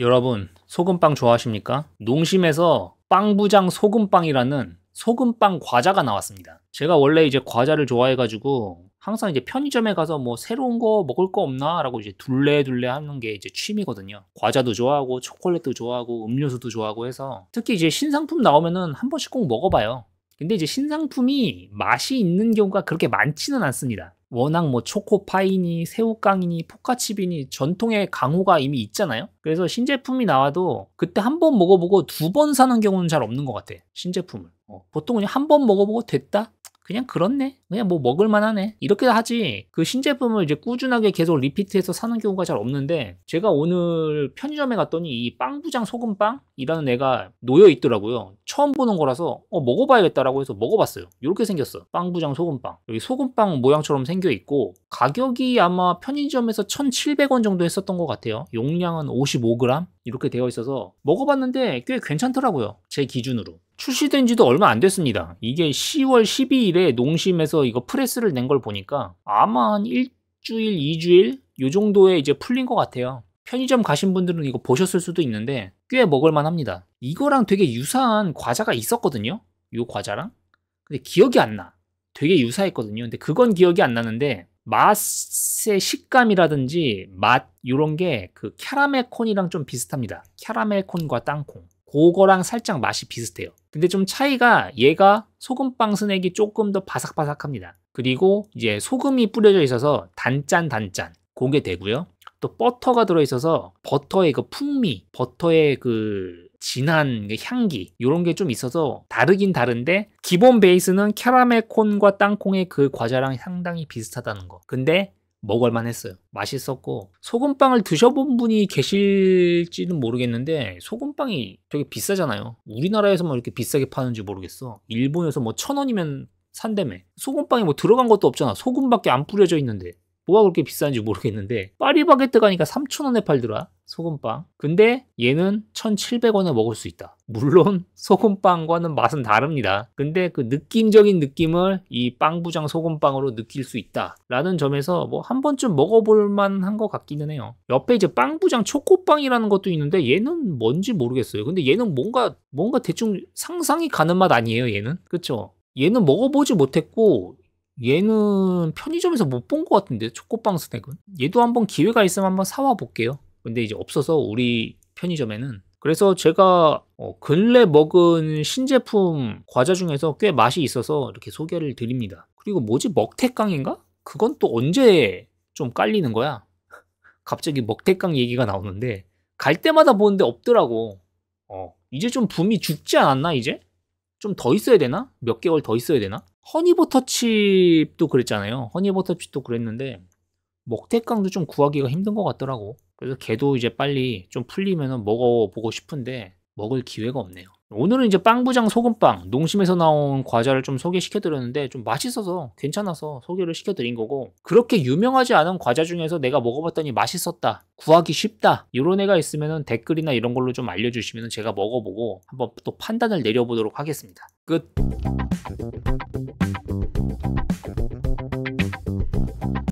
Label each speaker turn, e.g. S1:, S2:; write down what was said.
S1: 여러분 소금빵 좋아하십니까? 농심에서 빵부장 소금빵이라는 소금빵 과자가 나왔습니다. 제가 원래 이제 과자를 좋아해가지고 항상 이제 편의점에 가서 뭐 새로운 거 먹을 거 없나? 라고 이제 둘레둘레 하는 게 이제 취미거든요. 과자도 좋아하고 초콜릿도 좋아하고 음료수도 좋아하고 해서 특히 이제 신상품 나오면은 한 번씩 꼭 먹어봐요. 근데 이제 신상품이 맛이 있는 경우가 그렇게 많지는 않습니다. 워낙 뭐 초코파이니 새우깡이니 포카칩이니 전통의 강호가 이미 있잖아요. 그래서 신제품이 나와도 그때 한 번 먹어보고 두 번 사는 경우는 잘 없는 것 같아. 신제품을. 어, 보통 그냥 한 번 먹어보고 됐다 그냥 그렇네. 그냥 뭐 먹을만하네. 이렇게 하지. 그 신제품을 이제 꾸준하게 계속 리피트해서 사는 경우가 잘 없는데 제가 오늘 편의점에 갔더니 이 빵부장 소금빵이라는 애가 놓여 있더라고요. 처음 보는 거라서 어 먹어봐야겠다라고 해서 먹어봤어요. 이렇게 생겼어. 빵부장 소금빵. 여기 소금빵 모양처럼 생겨 있고 가격이 아마 편의점에서 1,700원 정도 했었던 것 같아요. 용량은 55g 이렇게 되어 있어서 먹어봤는데 꽤 괜찮더라고요. 제 기준으로. 출시된 지도 얼마 안 됐습니다. 이게 10월 12일에 농심에서 이거 프레스를 낸 걸 보니까 아마 한 일주일, 이주일요 정도에 이제 풀린 것 같아요. 편의점 가신 분들은 이거 보셨을 수도 있는데 꽤 먹을만 합니다. 이거랑 되게 유사한 과자가 있었거든요. 요 과자랑. 근데 기억이 안 나. 되게 유사했거든요. 근데 그건 기억이 안 나는데 맛의 식감이라든지 맛요런게 그캐라멜 콘이랑 좀 비슷합니다. 캐라멜 콘과 땅콩. 그거랑 살짝 맛이 비슷해요. 근데 좀 차이가 얘가 소금빵 스낵이 조금 더 바삭바삭합니다. 그리고 이제 소금이 뿌려져 있어서 단짠 단짠 고게 되고요. 또 버터가 들어있어서 버터의 그 풍미, 버터의 그 진한 그 향기 이런 게 좀 있어서 다르긴 다른데 기본 베이스는 캐러멜 콘과 땅콩의 그 과자랑 상당히 비슷하다는 거. 근데 먹을만 했어요. 맛있었고 소금빵을 드셔본 분이 계실지는 모르겠는데 소금빵이 되게 비싸잖아요. 우리나라에서만 뭐 이렇게 비싸게 파는지 모르겠어. 일본에서 뭐 천 원이면 산다매 소금빵에 뭐 들어간 것도 없잖아. 소금밖에 안 뿌려져 있는데 뭐가 그렇게 비싼지 모르겠는데 파리바게트 가니까 3,000원에 팔더라 소금빵 근데 얘는 1,700원에 먹을 수 있다 물론 소금빵과는 맛은 다릅니다 근데 그 느낌적인 느낌을 이 빵부장 소금빵으로 느낄 수 있다 라는 점에서 뭐 한 번쯤 먹어볼 만한 것 같기는 해요 옆에 이제 빵부장 초코빵이라는 것도 있는데 얘는 뭔지 모르겠어요 근데 얘는 뭔가 뭔가 대충 상상이 가는 맛 아니에요 얘는 그쵸 얘는 먹어보지 못했고 얘는 편의점에서 못 본 것 같은데 초코빵 스낵은 얘도 한번 기회가 있으면 한번 사와 볼게요 근데 이제 없어서 우리 편의점에는 그래서 제가 어, 근래 먹은 신제품 과자 중에서 꽤 맛이 있어서 이렇게 소개를 드립니다 그리고 뭐지 먹태깡인가? 그건 또 언제 좀 깔리는 거야 갑자기 먹태깡 얘기가 나오는데 갈 때마다 보는데 없더라고 어, 이제 좀 붐이 죽지 않았나 이제? 좀더 있어야 되나? 몇 개월 더 있어야 되나? 허니버터칩도 그랬잖아요. 허니버터칩도 그랬는데 먹태깡도 좀 구하기가 힘든 것 같더라고. 그래서 걔도 이제 빨리 좀 풀리면 먹어보고 싶은데 먹을 기회가 없네요. 오늘은 이제 빵부장 소금빵 농심에서 나온 과자를 좀 소개시켜 드렸는데 좀 맛있어서 괜찮아서 소개를 시켜 드린 거고 그렇게 유명하지 않은 과자 중에서 내가 먹어봤더니 맛있었다 구하기 쉽다 이런 애가 있으면 댓글이나 이런 걸로 좀 알려주시면 제가 먹어보고 한번 또 판단을 내려보도록 하겠습니다 끝